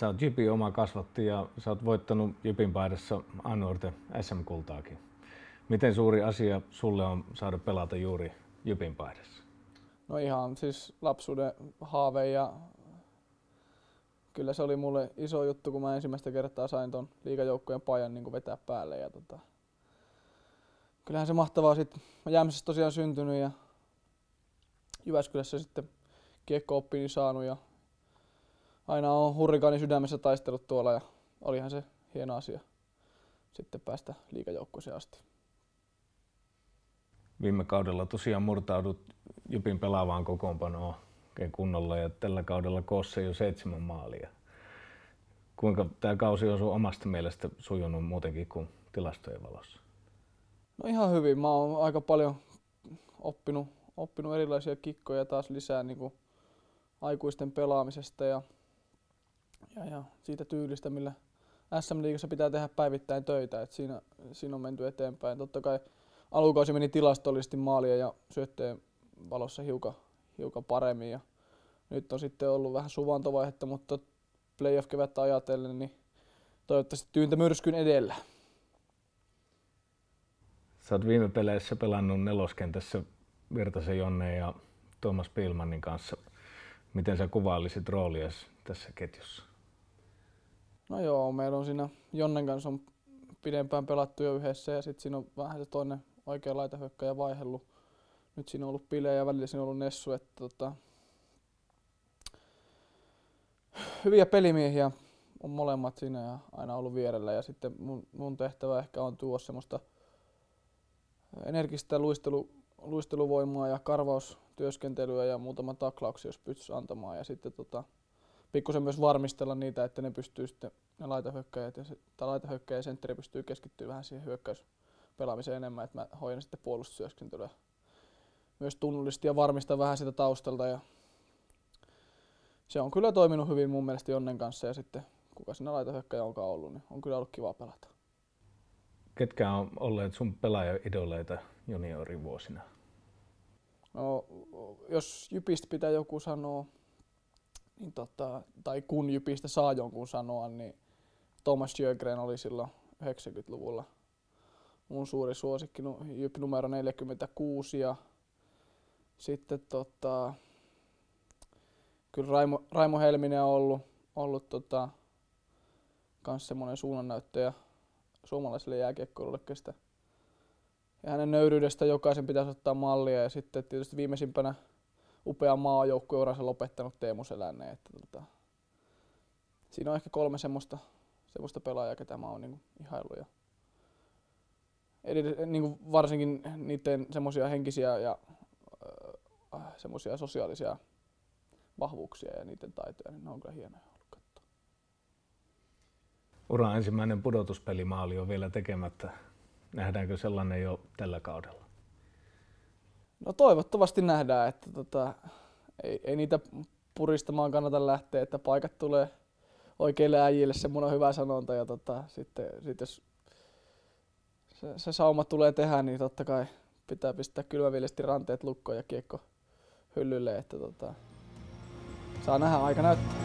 Sä oot Jypin oma kasvatti ja sä oot voittanut Jypin paidassa Anuorten SM-kultaakin. Miten suuri asia sulle on saada pelata juuri Jypin paidassa? No ihan siis lapsuuden haave ja kyllä se oli mulle iso juttu, kun mä ensimmäistä kertaa sain ton liikajoukkojen pajan niin vetää päälle. Ja tota, kyllähän se mahtavaa sitten. Mä Jämsässä tosiaan syntynyt ja Jyväskylässä sitten kiekko saanut ja aina on hurrikaani sydämessä taistelut tuolla ja olihan se hieno asia sitten päästä liikajoukkueeseen asti. Viime kaudella tosiaan murtaudut Jypin pelaavaan kokoonpanoon oikein kunnolla ja tällä kaudella koossa jo seitsemän maalia. Kuinka tämä kausi on sun omasta mielestä sujunut muutenkin kuin tilastojen valossa? No ihan hyvin. Mä oon aika paljon oppinut, oppinut erilaisia kikkoja taas lisää niin kuin aikuisten pelaamisesta ja ja, ja siitä tyylistä, millä SM-liigassa pitää tehdä päivittäin töitä. Et siinä, siinä on menty eteenpäin. Totta kai alukausi meni tilastollisesti maalia ja syötteen valossa hiukan, hiukan paremmin. Ja nyt on sitten ollut vähän suvantovaihetta, mutta playoff-kevättä ajatellen, niin toivottavasti tyyntä myrskyn edellä. Sä oot viime peleissä pelannut neloskentässä Virtasen Jonne ja Tuomas Pilmanin kanssa. Miten sä kuvailisit rooliasi tässä ketjussa? No joo, meillä on siinä Jonnen kanssa on pidempään pelattu jo yhdessä ja sitten siinä on vähän se toinen oikea laitahyökkäjä vaihellut. Nyt siinä on ollut pilejä ja välillä siinä on ollut Nessu, että tota, hyviä pelimiehiä on molemmat siinä ja aina ollut vierellä ja sitten mun, mun tehtävä ehkä on tuo semmoista energistä luistelu, luisteluvoimaa ja karvaustyöskentelyä ja muutama taklauksia, jos pystyisi antamaan ja sitten tota, pikkusen myös varmistella niitä, että ne pystyy sitten, ne laitahyökkäjät ja, se, tai laitahyökkäjä ja sentteri pystyy keskittyä vähän siihen hyökkäyspelaamiseen enemmän, että mä hoidan sitten puolustusyöskentelyä myös tunnollisesti ja varmistan vähän sitä taustalta ja se on kyllä toiminut hyvin mun mielestä Jonnen kanssa ja sitten kuka siinä laitahyökkäjä onkaan ollut, niin on kyllä ollut kiva pelata. Ketkä on olleet sun pelaajaidoleita juniorivuosina? No, jos Jypistä pitää joku sanoa, niin tota, tai kun Jypistä saa jonkun sanoa, niin Thomas Sjögren oli silloin 90-luvulla mun suuri suosikki, Jyp numero 46 ja sitten tota, kyllä Raimo, Raimo Helminen on ollut, ollut tota, kans semmoinen suunnannäyttäjä suomalaiselle jääkiekkoilulle, kestä ja hänen nöyryydestä jokaisen pitäisi ottaa mallia ja sitten tietysti viimeisimpänä upea maajoukkueuransa lopettanut Teemu Selänne. Että tota, siinä on ehkä kolme semmoista, semmoista pelaajaa, ketä mä oon niin ihaillut. Ja ed- niinku varsinkin niiden semmoisia henkisiä ja äh, äh semmoisia sosiaalisia vahvuuksia ja niiden taitoja, niin ne on kyllä hienoja ollut katsoa. Uran ensimmäinen pudotuspelimaali on vielä tekemättä. Nähdäänkö sellainen jo tällä kaudella? No toivottavasti nähdään, että tota, ei, ei niitä puristamaan kannata lähteä, että paikat tulee oikeille äijille, on hyvä sanonta. Ja tota, sitten sit jos se, se, sauma tulee tehdä, niin totta kai pitää pistää kylmäviilesti ranteet lukkoon ja kiekko hyllylle. Että tota, saa nähdä, aika näyttää.